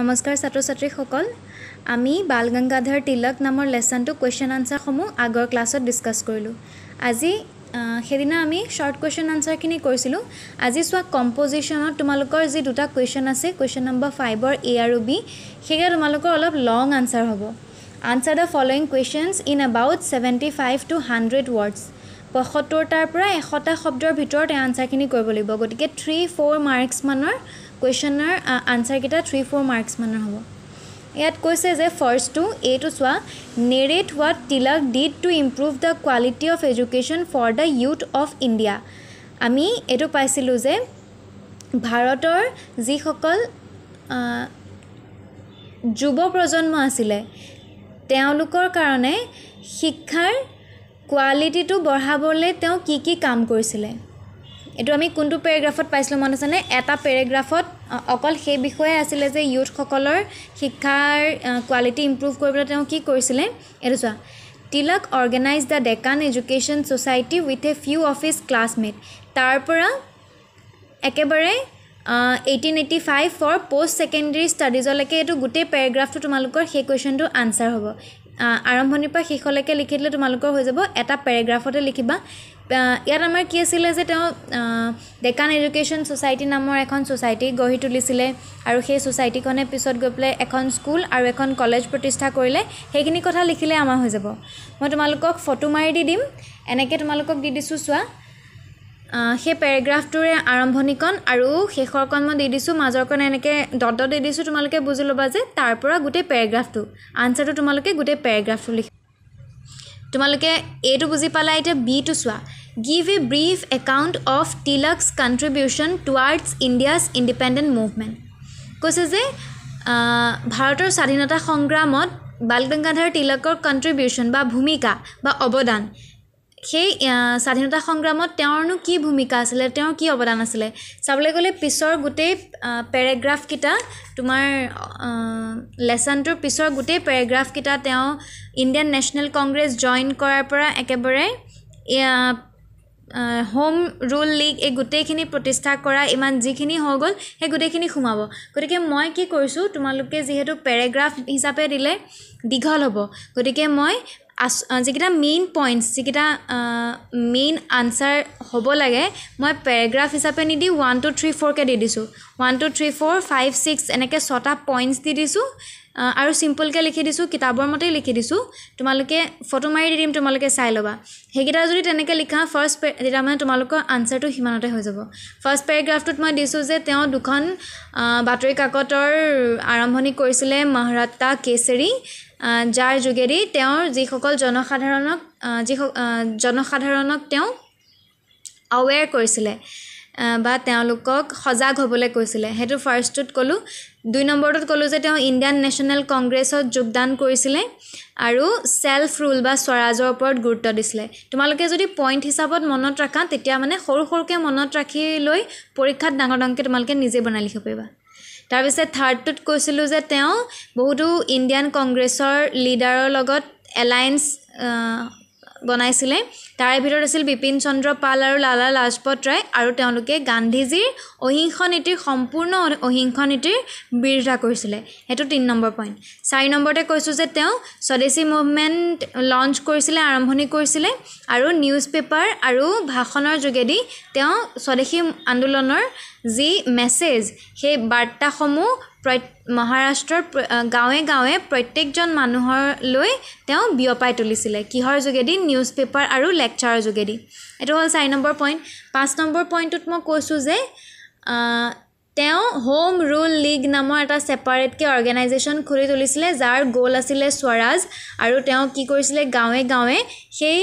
নমস্কাৰ ছাত্ৰ ছাত্ৰীসকল আমি বাল গংগাধৰ তিলক নামৰ লেচনটো কুৱেশ্যন আনচাৰসমূহ আগৰ ক্লাছত ডিছকাছ কৰিলোঁ আজি সেইদিনা আমি শ্বৰ্ট কুৱেশ্যন আনচাৰখিনি কৰিছিলোঁ আজি চোৱা কম্প'জিশ্যনত তোমালোকৰ যি দুটা কুৱেশ্যন আছে কুৱেশ্যন নম্বৰ ফাইভৰ এ আৰু বি সেয়া তোমালোকৰ অলপ লং আনচাৰ হ'ব answer the following questions in about seventy five to hundred words পঁয়সত্তৰটাৰ পৰা এশটা শব্দৰ ভিতৰত এই আনচাৰখিনি কৰিব লাগিব গতিকে থ্ৰী ফ'ৰ মাৰ্কছমানৰ কুৱেশ্যনৰ আনচাৰকেইটা থ্ৰী ফ'ৰ মাৰ্কছমানৰ হ'ব ইয়াত কৈছে যে ফাৰ্ষ্ট টু এইটো চোৱা নেৰেট হোৱাত Tilak did to improve the quality of education for the youth of India আমি এইটো পাইছিলোঁ যে ভাৰতৰ যিসকল যুৱ প্ৰজন্ম আছিলে তেওঁলোকৰ কাৰণে শিক্ষাৰ কোৱালিটিটো বঢ়াবলৈ তেওঁ কি কি কাম কৰিছিলে এইটো আমি কোনটো পেৰেগ্ৰাফত পাইছিলোঁ মন আছেনে এটা পেৰেগ্ৰাফত অকল সেই বিষয়ে আছিলে যে ইউথসকলৰ শিক্ষাৰ কোৱালিটি ইম্প্ৰুভ কৰিবলৈ তেওঁ কি কৰিছিলে এইটো চোৱা Tilak organise the Deccan education society with a few of his classmate তাৰ পৰা একেবাৰে eighteen eighty five for post secondary ষ্টাডিজলৈকে এইটো গোটেই পেৰেগ্ৰাফটো তোমালোকৰ সেই কুৱেশ্যনটোৰ আনচাৰ হ'ব আৰম্ভণিৰ পৰা শেষলৈকে লিখি দিলে তোমালোকৰ হৈ যাব এটা পেৰেগ্ৰাফতে লিখিবা ইয়াত আমাৰ কি আছিলে যে তেওঁ ডেকান এডুকেশ্যন ছ'চাইটি নামৰ এখন ছ'চাইটি গঢ়ি তুলিছিলে আৰু সেই ছ'চাইটিখনে পিছত গৈ পেলাই এখন স্কুল আৰু এখন কলেজ প্ৰতিষ্ঠা কৰিলে সেইখিনি কথা লিখিলে আমাৰ হৈ যাব মই তোমালোকক ফটো মাৰি দি দিম এনেকৈ তোমালোকক দি দিছোঁ চোৱা সেই পেৰেগ্ৰাফটোৰে আৰম্ভণিকণ আৰু শেষৰকণ মই দি দিছোঁ মাজৰ কণ এনেকৈ দত্ত দি দিছোঁ তোমালোকে বুজি ল'বা যে তাৰ পৰা গোটেই পেৰেগ্ৰাফটো আনচাৰটো তোমালোকে গোটেই পেৰেগ্ৰাফটো লিখ তোমালোকে এইটো বুজি পালা এতিয়া বিটো চোৱা give a brief account of Tilak's contribution towards India's independent movement কৈছে যে ভাৰতৰ স্বাধীনতা সংগ্ৰামত বাল গংগাধৰ তিলকৰ কণ্ট্ৰিবিউশ্যন বা ভূমিকা বা অৱদান সেই স্বাধীনতা সংগ্ৰামত তেওঁৰনো কি ভূমিকা আছিলে তেওঁৰ কি অৱদান আছিলে চাবলৈ গ'লে পিছৰ গোটেই পেৰেগ্ৰাফকেইটা তোমাৰ লেচনটোৰ পিছৰ গোটেই পেৰেগ্ৰাফকেইটা তেওঁ ইণ্ডিয়ান নেশ্যনেল কংগ্ৰেছ জইন কৰাৰ পৰা একেবাৰে হোম ৰুল লীগ এই গোটেইখিনি প্ৰতিষ্ঠা কৰা ইমান যিখিনি হৈ গ'ল সেই গোটেইখিনি সোমাব গতিকে মই কি কৰিছোঁ তোমালোকে যিহেতু পেৰেগ্ৰাফ হিচাপে দিলে দীঘল হ'ব গতিকে মই আচ যিকেইটা মেইন পইণ্টছ যিকেইটা মেইন আনচাৰ হ'ব লাগে মই পেৰেগ্ৰাফ হিচাপে নিদি ওৱান টু থ্ৰী ফ'ৰকৈ দি দিছোঁ one two three four five six এনেকৈ ছটা পইণ্টছ দি দিছোঁ আৰু ছিম্পলকৈ লিখি দিছোঁ কিতাপৰ মতেই লিখি দিছোঁ তোমালোকে ফটো মাৰি দি দিম তোমালোকে চাই ল'বা সেইকেইটা যদি তেনেকৈ লিখা ফাৰ্ষ্ট পে তেতিয়া মানে তোমালোকৰ আনচাৰটো সিমানতে হৈ যাব ফাৰ্ষ্ট পেৰেগ্ৰাফটোত মই দিছোঁ যে তেওঁ দুখন বাতৰি কাকতৰ আৰম্ভণি কৰিছিলে মহাৰাট্টা কেচেৰী যাৰ যোগেদি তেওঁৰ যিসকল জনসাধাৰণক যিস জনসাধাৰণক তেওঁ আৱেৰ কৰিছিলে বা তেওঁলোকক সজাগ হ'বলৈ কৈছিলে সেইটো ফাৰ্ষ্টটোত ক'লোঁ দুই নম্বৰটোত ক'লোঁ যে তেওঁ ইণ্ডিয়ান নেশ্যনেল কংগ্ৰেছত যোগদান কৰিছিলে আৰু ছেল্ফ ৰুল বা স্বৰাজৰ ওপৰত গুৰুত্ব দিছিলে তোমালোকে যদি পইণ্ট হিচাপত মনত ৰাখা তেতিয়া মানে সৰু সৰুকৈ মনত ৰাখি লৈ পৰীক্ষাত ডাঙৰ ডাঙৰকৈ তোমালোকে নিজে বনাই লিখিব পাৰিবা তাৰপিছত থাৰ্ডটোত কৈছিলোঁ যে তেওঁ বহুতো ইণ্ডিয়ান কংগ্ৰেছৰ লিডাৰৰ লগত এলায়েন্স বনাইছিলে তাৰে ভিতৰত আছিল বিপিন চন্দ্ৰ পাল আৰু লালা লাজপত ৰায় আৰু তেওঁলোকে গান্ধীজীৰ অহিংস নীতিৰ সম্পূৰ্ণ অহিংস নীতিৰ বিৰোধা কৰিছিলে সেইটো তিনি নম্বৰ পইণ্ট চাৰি নম্বৰতে কৈছোঁ যে তেওঁ স্বদেশী মুভমেণ্ট লঞ্চ কৰিছিলে আৰম্ভণি কৰিছিলে আৰু নিউজ পেপাৰ আৰু ভাষণৰ যোগেদি তেওঁ স্বদেশী আন্দোলনৰ যি মেছেজ সেই বাৰ্তাসমূহ প্ৰত মহাৰাষ্ট্ৰৰ গাঁৱে গাঁৱে প্ৰত্যেকজন মানুহলৈ তেওঁ বিয়পাই তুলিছিলে কিহৰ যোগেদি নিউজ পেপাৰ আৰু লে লেকচাৰৰ যোগেদি এইটো হ'ল চাৰি নম্বৰ পইণ্ট পাঁচ নম্বৰ পইণ্টটোত মই কৈছোঁ যে তেওঁ হোম ৰুল লীগ নামৰ এটা ছেপাৰেটকৈ অৰ্গেনাইজেশ্যন খুলি তুলিছিলে যাৰ গ'ল আছিলে স্বৰাজ আৰু তেওঁ কি কৰিছিলে গাঁৱে গাঁৱে সেই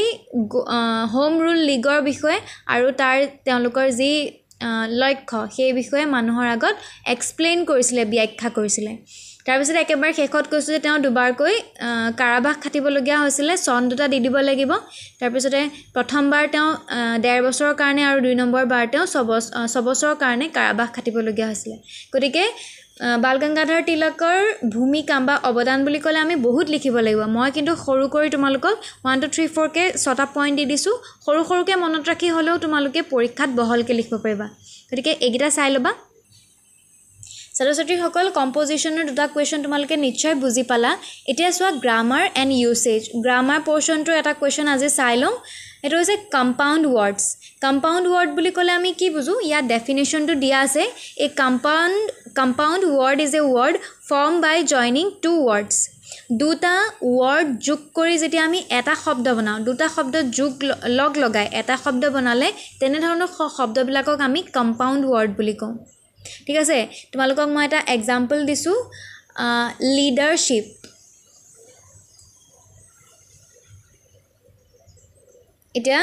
হোম ৰুল লীগৰ বিষয়ে আৰু তাৰ তেওঁলোকৰ যি লক্ষ্য সেই বিষয়ে মানুহৰ আগত এক্সপ্লেইন কৰিছিলে ব্যাখ্যা কৰিছিলে তাৰপিছত একেবাৰে শেষত কৈছোঁ যে তেওঁ দুবাৰকৈ কাৰাবাস খাটিবলগীয়া হৈছিলে চন দুটা দি দিব লাগিব তাৰপিছতে প্ৰথমবাৰ তেওঁ ডেৰ বছৰৰ কাৰণে আৰু দুই নম্বৰবাৰ তেওঁ ছবছ ছবছৰৰ কাৰণে কাৰাবাস খাটিবলগীয়া হৈছিলে গতিকে বাল গংগাধৰ তিলকৰ ভূমিকা বা অৱদান বুলি ক'লে আমি বহুত লিখিব লাগিব মই কিন্তু সৰু কৰি তোমালোকক ওৱান টু থ্ৰী ফ'ৰকৈ ছটা পইণ্ট দি দিছোঁ সৰু সৰুকৈ মনত ৰাখি হ'লেও তোমালোকে পৰীক্ষাত বহলকৈ লিখিব পাৰিবা গতিকে এইকেইটা চাই ল'বা ছাত্ৰ ছাত্ৰীসকল কম্প'জিশ্যনৰ দুটা কুৱেশ্যন তোমালোকে নিশ্চয় বুজি পালা এতিয়া চোৱা গ্ৰামাৰ এণ্ড ইউচেজ গ্ৰামাৰ পৰ্চনটোৰ এটা কুৱেশ্যন আজি চাই লওঁ সেইটো হৈছে কম্পাউণ্ড ৱৰ্ডছ কম্পাউণ্ড ৱৰ্ড বুলি ক'লে আমি কি বুজোঁ ইয়াত ডেফিনেশ্যনটো দিয়া আছে এই compound compound word is a word form by joining two words দুটা ৱৰ্ড যোগ কৰি যেতিয়া আমি এটা শব্দ বনাওঁ দুটা শব্দ যোগ লগ লগাই এটা শব্দ বনালে তেনেধৰণৰ শব্দবিলাকক আমি কম্পাউণ্ড ৱৰ্ড বুলি কওঁ ঠিক আছে তোমালোকক মই এটা এক্সাম্পল দিছোঁ লিডাৰশ্বিপ এতিয়া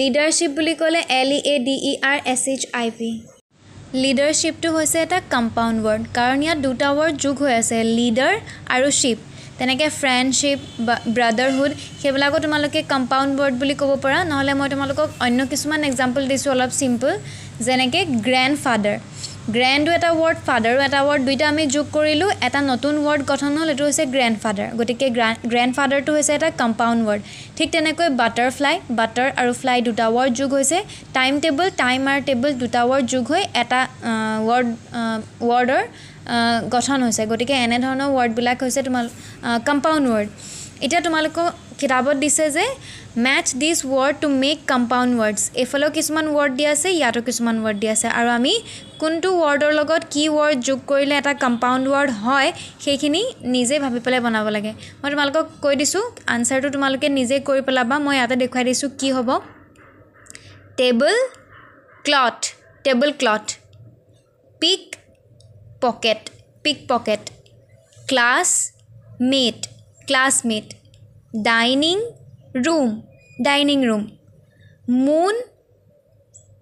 লিডাৰশ্বিপ বুলি ক'লে L E A D E R S H I P লিডাৰশ্বিপটো হৈছে এটা কম্পাউণ্ড ৱৰ্ড কাৰণ ইয়াত দুটা ৱৰ্ড যোগ হৈ আছে লিডাৰ আৰু শ্বিপ তেনেকৈ ফ্ৰেণ্ডশ্বিপ বা ব্ৰাদাৰহুড সেইবিলাকো তোমালোকে কম্পাউণ্ড ৱৰ্ড বুলি ক'ব পাৰা নহ'লে মই তোমালোকক অন্য কিছুমান এক্সাম্পল দিছোঁ অলপ চিম্পল যেনেকে গ্ৰেণ্ড ফাদাৰ গ্ৰেণ্ডো এটা ৱৰ্ড ফাদাৰো এটা ৱৰ্ড দুইটা আমি যোগ কৰিলোঁ এটা নতুন ৱৰ্ড গঠন হ'ল এইটো হৈছে গ্ৰেণ্ড ফাদাৰ গতিকে গ্ৰা গ্ৰেণ্ড ফাদাৰটো হৈছে এটা কম্পাউণ্ড ৱৰ্ড ঠিক তেনেকৈ বাটাৰফ্লাই বাটাৰ আৰু ফ্লাই দুটা ৱৰ্ড যোগ হৈছে টাইম টেবুল টাইম আৰু টেবুল দুটা ৱৰ্ড যোগ হৈ এটা ৱৰ্ড ৱৰ্ডৰ গঠন হৈছে গতিকে এনেধৰণৰ ৱৰ্ডবিলাক হৈছে তোমাৰ কম্পাউণ্ড ৱৰ্ড এতিয়া তোমালোকক কিতাপত দিছে যে match this word to make compound words এইফালেও কিছুমান ৱৰ্ড দিয়া আছে ইয়াতো কিছুমান ৱৰ্ড দিয়া আছে আৰু আমি কোনটো ৱৰ্ডৰ লগত কি ৱৰ্ড যোগ কৰিলে এটা কম্পাউণ্ড ৱৰ্ড হয় সেইখিনি নিজে ভাবি পেলাই বনাব লাগে মই তোমালোকক কৈ দিছোঁ আনচাৰটো তোমালোকে নিজে কৰি পেলাবা মই ইয়াতে দেখুৱাই দিছোঁ কি হ'ব table cloth table cloth pick pocket pick pocket class mate classmate dining room dining room moon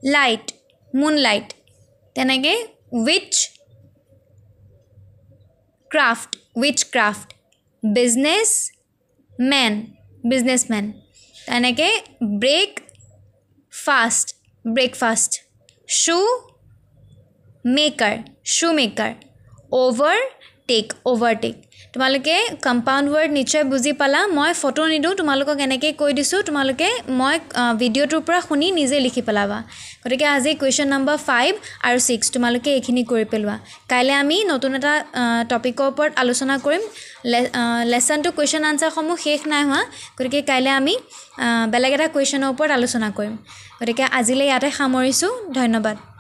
light moon light के witch craft witch craft business man business man तैनक break fast breakfast shoe maker shoe maker over take overtake তোমালোকে compound word নিশ্চয় বুজি পালা মই photo নিদিওঁ তোমালোকক এনেকৈ কৈ দিছোঁ তোমালোকে মই ভিডিঅ'টোৰ পৰা শুনি নিজে লিখি পেলাবা গতিকে আজি কুৱেশ্যন নম্বৰ ফাইভ আৰু ছিক্স তোমালোকে এইখিনি কৰি পেলোৱা কাইলৈ আমি নতুন এটা টপিকৰ ওপৰত আলোচনা কৰিম লেচনটো কুৱেশ্যন আনচাৰসমূহ শেষ নাই হোৱা গতিকে কাইলৈ আমি বেলেগ এটা কুৱেশ্যনৰ ওপৰত আলোচনা কৰিম গতিকে আজিলৈ ইয়াতে সামৰিছোঁ ধন্যবাদ